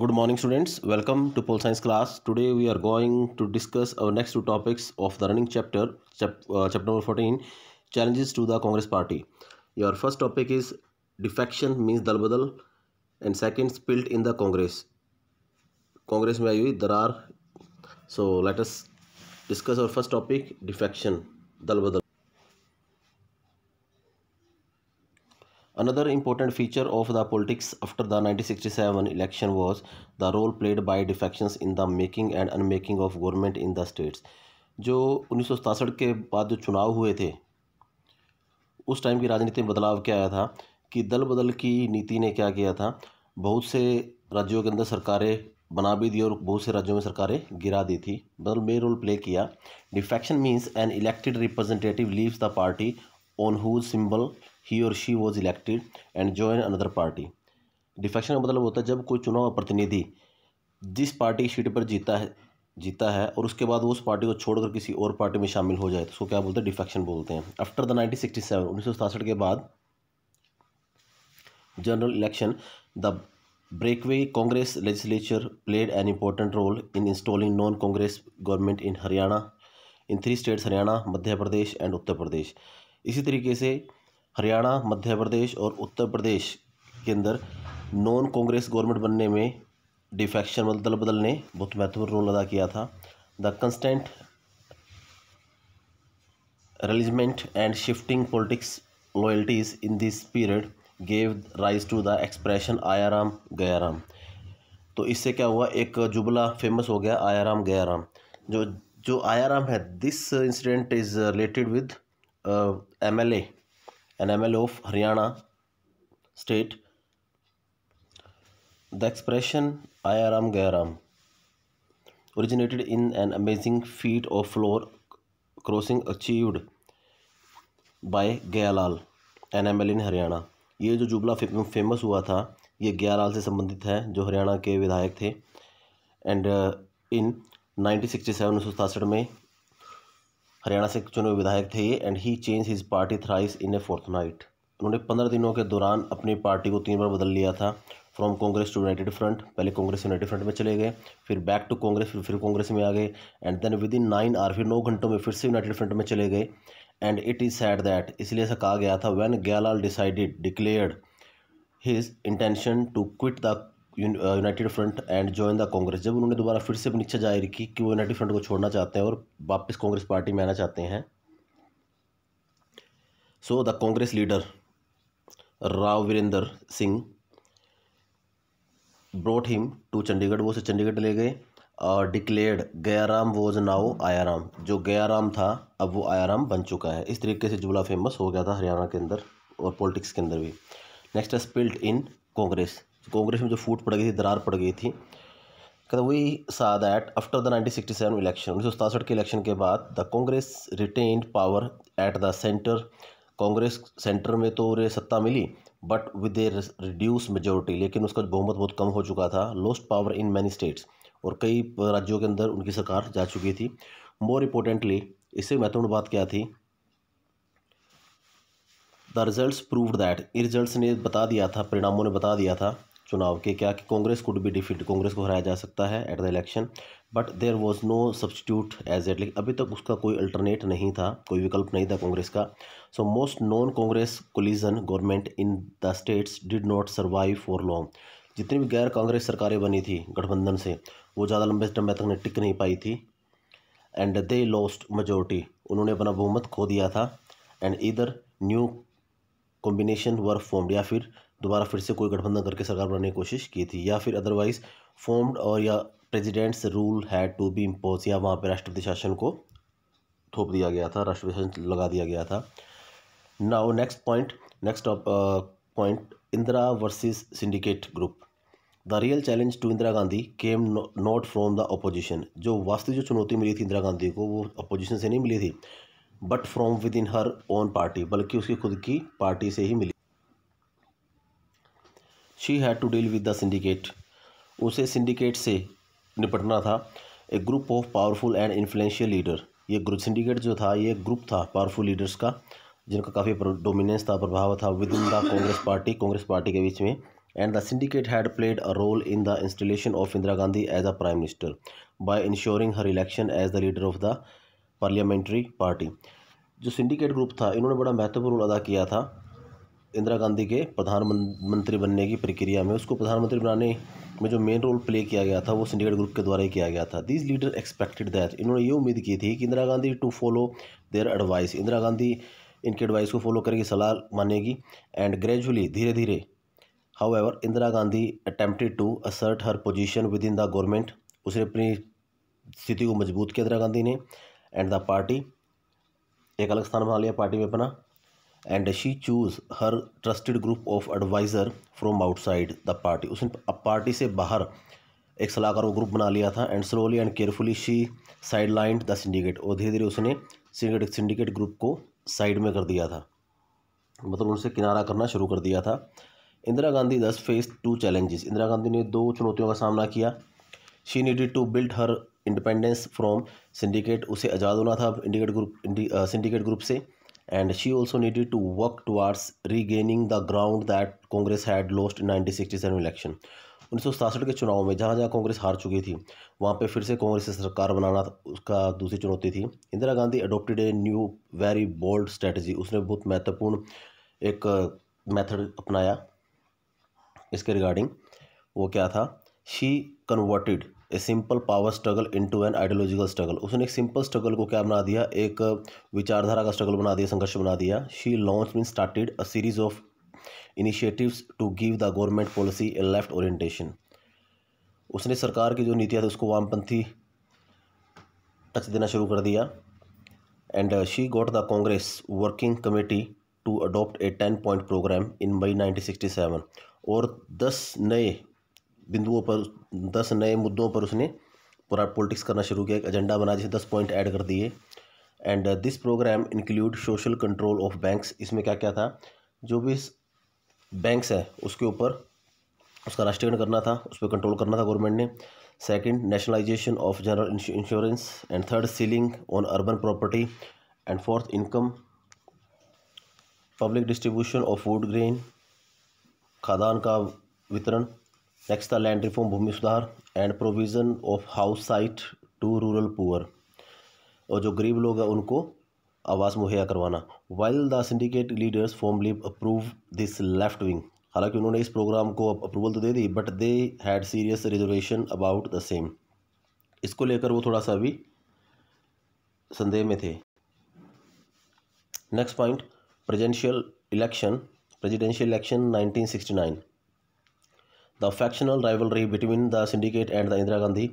good morning students welcome to pol science class today we are going to discuss our next two topics of the running chapter chap, uh, chapter number 14 challenges to the congress party your first topic is defection means dalbadal and second spilt in the congress congress mein aayi there are so let us discuss our first topic defection dalbadal Another important feature of the politics after the 1967 election was the role played by defections in the making and unmaking of government in the states. जो उन्नीस के बाद जो चुनाव हुए थे उस time की राजनीति में बदलाव क्या आया था कि दल बदल की नीति ने क्या किया था बहुत से राज्यों के अंदर सरकारें बना भी दी और बहुत से राज्यों में सरकारें गिरा दी थी मतलब मे रोल प्ले किया defection means an elected representative leaves the party on whose symbol he और she was elected and join another party defection का मतलब होता है जब कोई चुनाव प्रतिनिधि जिस पार्टी की सीट पर जीता है जीता है और उसके बाद वो उस पार्टी को छोड़कर किसी और पार्टी में शामिल हो जाए तो उसको क्या बोलते हैं डिफेक्शन बोलते हैं after the nineteen sixty seven उन्नीस सौ सतासठ के बाद general election the breakaway Congress legislature played an important role in installing non Congress government in Haryana in three states Haryana Madhya Pradesh and Uttar Pradesh इसी तरीके से हरियाणा मध्य प्रदेश और उत्तर प्रदेश के अंदर नॉन कांग्रेस गवर्नमेंट बनने में डिफेक्शन मतलब दल बदल ने बहुत महत्वपूर्ण रोल अदा किया था the constant realignment and shifting politics loyalties in this period gave rise to the expression Aya Ram गया राम तो इससे क्या हुआ एक जुबला फेमस हो गया आया राम गया राम जो जो आया राम है this incident is related with M L A enamel of Haryana state. The expression Ayaram Gayaram originated in an amazing feat of floor crossing achieved by Gayalal, enamel in Haryana. ये जो जुबला famous हुआ था ये गयालाल से संबंधित है जो हरियाणा के विधायक थे and in nineteen sixty seven में हरियाणा से चुने हुए विधायक थे and he change his party thrice in a fortnight उन्होंने पंद्रह दिनों के दौरान अपनी पार्टी को तीन बार बदल लिया था from Congress to United Front पहले कांग्रेस यूनाइटेड फ्रंट में चले गए फिर बैक टू कांग्रेस फिर फिर कांग्रेस में आ गए and then within nine hours फिर नौ घंटों में फिर से यूनाइटेड फ्रंट में चले गए and it is said that इसलिए ऐसा कहा गया था when Gayalal decided declared his intention to quit the United Front and join the Congress जब उन्होंने दोबारा फिर से अपनी इच्छा जाहिर की कि वो यूनाइटेड फ्रंट को छोड़ना चाहते हैं और वापस कांग्रेस पार्टी में आना चाहते हैं so the Congress leader Rao Virendra Singh brought him to Chandigarh वो से चंडीगढ़ ले गए और डिक्लेयर्ड गयाराम वोज नाओ आयाराम जो गयाराम था अब वो आयाराम बन चुका है इस तरीके से जुमला फेमस हो गया था हरियाणा के अंदर और पॉलिटिक्स के अंदर भी नेक्स्ट है स्पिल्ट इन कांग्रेस कांग्रेस में जो फूट पड़ गई थी दरार पड़ गई थी कहते we saw that after the nineteen sixty seven election उन्नीस सौ सतासठ के इलेक्शन के बाद the Congress retained power at the centre Congress centre में तो उन्हें सत्ता मिली but with a reduce majority लेकिन उसका बहुमत बहुत कम हो चुका था lost power in many states और कई राज्यों के अंदर उनकी सरकार जा चुकी थी मोर इम्पोर्टेंटली इससे महत्वपूर्ण बात क्या थी द रिजल्ट प्रूव दैट इन रिजल्ट ने बता दिया था परिणामों ने बता दिया था चुनाव के क्या कि कांग्रेस कुड भी डिफीट कांग्रेस को हराया जा सकता है at the election but there was no substitute as yet लेकिन अभी तक उसका कोई अल्टरनेट नहीं था कोई विकल्प नहीं था कांग्रेस का so most non Congress coalition government in the states did not survive for long जितनी भी गैर कांग्रेस सरकारें बनी थी गठबंधन से वो ज़्यादा लंबे समय तक टिक नहीं पाई थी एंड दे लॉस्ट मेजोरिटी उन्होंने अपना बहुमत खो दिया था एंड इधर न्यू कॉम्बिनेशन वर फॉर्म या फिर दोबारा फिर से कोई गठबंधन करके सरकार बनाने की कोशिश की थी या फिर अदरवाइज फॉर्म्ड और या president's rule had to be impose या वहाँ पर राष्ट्रपति शासन को थोप दिया गया था राष्ट्रपति शासन लगा दिया गया था now next point next point Indira versus syndicate group the real challenge to Indira Gandhi came not from the opposition जो वास्तविक जो चुनौती मिली थी इंदिरा गांधी को वो अपोजिशन से नहीं मिली थी but from within her own party बल्कि उसकी खुद की पार्टी से ही मिली she had to deal with the syndicate उसे सिंडिकेट से निपटना था a group of powerful and influential leader ये ग्रुप सिंडिकेट जो था ये ग्रुप था पावरफुल लीडर्स का जिनका काफ़ी डोमिनेंस था प्रभाव था within the Congress party Congress party के बीच में and the syndicate had played a role in the installation of Indira Gandhi as a prime minister by ensuring her election as the leader of the parliamentary party जो syndicate group था इन्होंने बड़ा महत्वपूर्ण role अदा किया था इंदिरा गांधी के प्रधानमंत्री बनने की प्रक्रिया में उसको प्रधानमंत्री बनाने में जो मेन रोल प्ले किया गया था वो सिंडिकेट ग्रुप के द्वारा ही किया गया था दीज लीडर एक्सपेक्टेड दैट इन्होंने ये उम्मीद की थी कि Indira Gandhi to follow their advice Indira Gandhi इनके एडवाइस को फॉलो करके सलाह मानेगी एंड ग्रेजुअली धीरे धीरे however Indira Gandhi attempted to assert her position within the government उसने अपनी स्थिति को मजबूत किया इंदिरा गांधी ने एंड द पार्टी एक अलग स्थान बना लिया पार्टी में अपना and she choose her trusted group of advisor from outside the party उसने पार्टी से बाहर एक सलाहकार ग्रुप बना लिया था and slowly and carefully she sideline the syndicate और धीरे धीरे उसने सिंडिकेट सिंडिकेट ग्रुप को साइड में कर दिया था मतलब उनसे किनारा करना शुरू कर दिया था इंदिरा गांधी दस face two challenges Indira Gandhi ने दो चुनौतियों का सामना किया she needed to build her independence from syndicate उसे आज़ाद होना था इंडिकेट ग्रुप सिंडिकेट ग्रुप से and she also needed to work towards regaining the ground that Congress had lost in 1967 election. उन्नीस के चुनाव में जहाँ जहाँ कांग्रेस हार चुकी थी वहाँ पे फिर से कांग्रेस सरकार बनाना उसका दूसरी चुनौती थी Indira Gandhi adopted a new very bold strategy उसने बहुत महत्वपूर्ण एक मेथड uh, अपनाया इसके रिगार्डिंग वो क्या था she converted a simple power struggle into an ideological struggle उसने एक सिंपल स्ट्रगल को क्या बना दिया एक विचारधारा का स्ट्रगल बना दिया संघर्ष बना दिया she launch mean started a series of initiatives to give the government policy a left orientation उसने सरकार की जो नीतियाँ थी उसको वामपंथी टच देना शुरू कर दिया and she got the Congress working committee to adopt a ten point programme in May nineteen sixty seven और दस नए बिंदुओं पर दस नए मुद्दों पर उसने पूरा पॉलिटिक्स करना शुरू किया एक एजेंडा बना जिसे दस पॉइंट ऐड कर दिए and this programme include social control of banks इसमें क्या क्या था जो भी बैंक्स है उसके ऊपर उसका राष्ट्रीयकरण करना था उस पर कंट्रोल करना था गवर्नमेंट ने second nationalisation of general insurance and third ceiling on urban property and fourth income public distribution of food grain खादान का वितरण नेक्स्ट था लैंड रिफॉर्म भूमि सुधार and provision of house site to rural poor और जो गरीब लोग हैं उनको आवास मुहैया करवाना while the syndicate leaders formally approve this left wing हालांकि उन्होंने इस प्रोग्राम को अप्रूवल तो दे दी but they had serious reservation about the same इसको लेकर वो थोड़ा सा भी संदेह में थे next point presidential election presidential election nineteen sixty nine The factional rivalry between the syndicate and the Indira Gandhi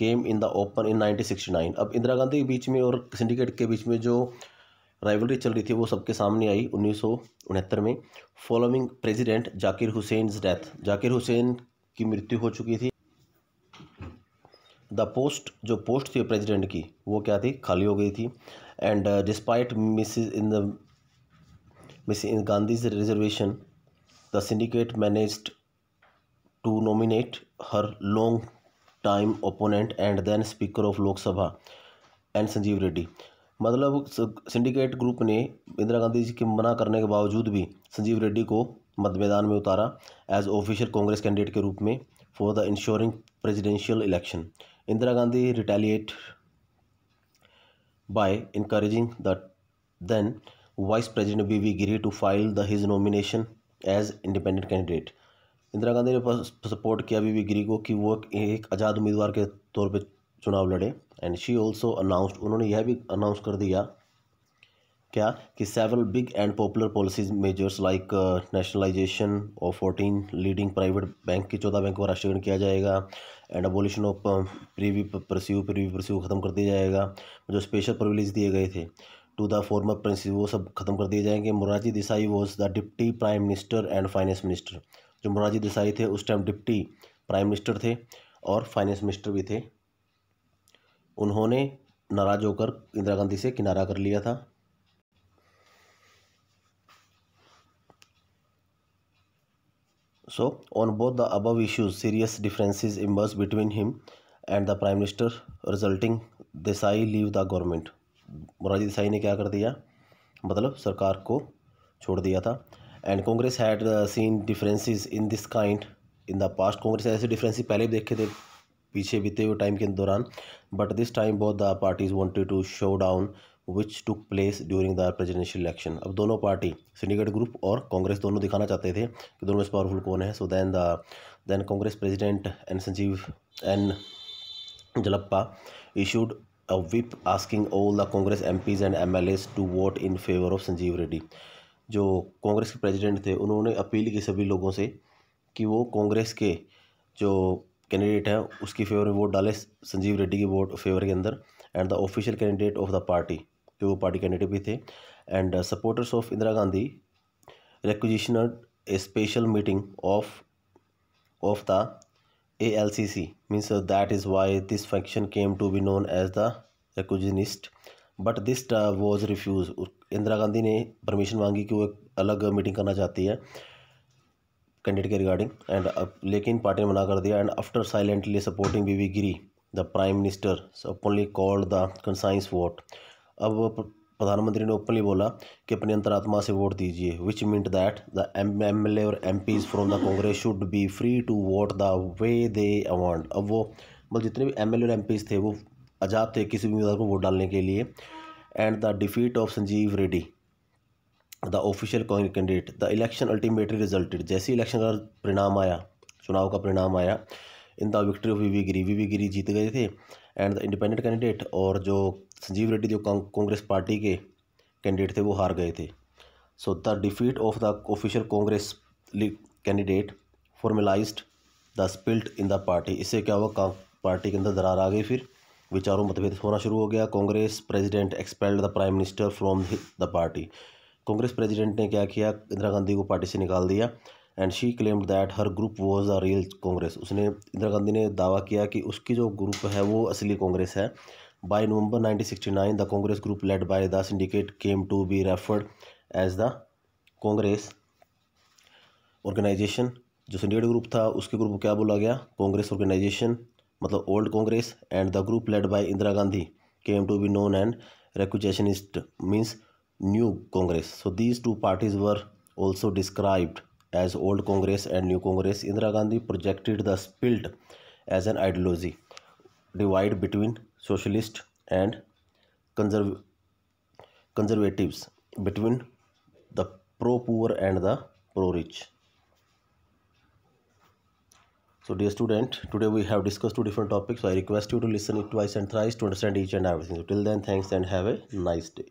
came in the open in nine अब इंदिरा गांधी के बीच में और सिंडिकेट के बीच में जो राइवलरी चल रही थी वो सबके सामने आई उन्नीस सौ उनहत्तर में following president Zakir Hussain death Zakir Hussain की मृत्यु हो चुकी थी द पोस्ट जो पोस्ट थी प्रेजिडेंट की वो क्या थी खाली हो गई थी and despite miss in the miss Gandhi's reservation the syndicate managed to nominate her long-time opponent and then Speaker of Lok Sabha and Sanjiva Reddy मतलब सिंडिकेट ग्रुप ने इंदिरा गांधी जी के मना करने के बावजूद भी संजीव रेड्डी को मत मैदान में उतारा एज ऑफिशियल कांग्रेस कैंडिडेट के रूप में for the ensuing presidential election Indira Gandhi retaliate by encouraging the then Vice President B.V. Giri to file the, his nomination as independent candidate. Indira Gandhi ने सपोर्ट किया बी गिरी को कि वो एक आज़ाद उम्मीदवार के तौर पर चुनाव लड़े एंड शी ऑल्सो अनाउंस्ड उन्होंने यह भी अनाउंस कर दिया क्या कि several big and popular policies measures like nationalisation of fourteen leading private bank की चौदह बैंक को राष्ट्रीयकरण किया जाएगा and abolition of privy purse privy purse ख़त्म कर दिया जाएगा जो स्पेशल प्रिविलेज दिए गए थे टू द फॉर्मर प्रिंसिपल वो सब खत्म कर दिए जाएंगे Morarji Desai was the deputy prime minister and finance minister जो मोरारजी देसाई थे उस टाइम डिप्टी प्राइम मिनिस्टर थे और फाइनेंस मिनिस्टर भी थे उन्होंने नाराज होकर इंदिरा गांधी से किनारा कर लिया था so on both the above issues serious differences emerge between him and the prime minister resulting Desai leave the government Morarji Desai ने क्या कर दिया मतलब सरकार को छोड़ दिया था and Congress had seen differences in this kind in the past Congress ऐसे डिफरेंसेस पहले भी देखे थे पीछे बीते हुए टाइम के दौरान बट दिस टाइम बहुत the parties wanted to showdown which took place during the presidential election अब दोनों पार्टी सिंडिकेट ग्रुप और कांग्रेस दोनों दिखाना चाहते थे कि दोनों में पावरफुल कौन है so then then Congress president and संजीव Nijalingappa asking all the Congress MPs and MLAs to vote in favour of Sanjiva Reddy जो कांग्रेस के प्रेसिडेंट थे उन्होंने अपील की सभी लोगों से कि वो कांग्रेस के जो कैंडिडेट हैं उसकी फेवर में वोट डाले संजीव रेड्डी की वोट फेवर के अंदर and the official candidate of the party जो वो पार्टी कैंडिडेट भी थे and supporters of Indira Gandhi requisitioned a special meeting of of the A I C C means that is why this faction came to be known as the requisitionist but this was refuse Indira Gandhi ने permission मांगी कि वो एक अलग meeting करना चाहती है candidate के रिगार्डिंग एंड uh, लेकिन पार्टी ने मना कर दिया and after silently supporting V V Giri the prime minister openly called the conscience vote अब प्रधानमंत्री ने ओपनली बोला कि अपनी अंतरात्मा से वोट दीजिए which meant that the M M L A और MPs from the Congress should be free to vote the way they want अब वो मतलब जितने भी एम एल ए और एम पीज थे वो आज़ाद थे किसी भी उम्मीदवार को वोट डालने के लिए and the defeat of Sanjiva Reddy the official candidate the election ultimately resulted जैसे इलेक्शन का परिणाम आया चुनाव का परिणाम आया in the victory of V Giri V Giri जीत गए थे एंड द इंडिपेंडेंट कैंडिडेट और जो संजीव रेड्डी जो कांग्रेस पार्टी के कैंडिडेट थे वो हार गए थे so the defeat of the official Congress candidate formalise the split in the party इससे क्या हुआ पार्टी के अंदर दरार आ गई फिर विचारों मतभेद होना शुरू हो गया Congress president expelled the prime minister from the party Congress president ने क्या किया इंदिरा गांधी को पार्टी से निकाल दिया and she claimed that her group was the real Congress उसने इंदिरा गांधी ने दावा किया कि उसकी जो ग्रुप है वो असली कांग्रेस है by November 1969 the Congress group led by the syndicate came to be referred as the Congress organisation जो सिंडिकेट ग्रुप था उसके ग्रुप को क्या बोला गया कांग्रेस ऑर्गेनाइजेशन मतलब old Congress and the group led by Indira Gandhi came to be known and recusationist means new congress so these two parties were also described as old congress and new congress indira gandhi projected the spilt as an ideology divide between socialist and conserv conservatives between the pro poor and the pro rich so dear student, today we have discussed two different topics. So I request you to listen it twice and thrice to understand each and everything. So till then, thanks and have a nice day.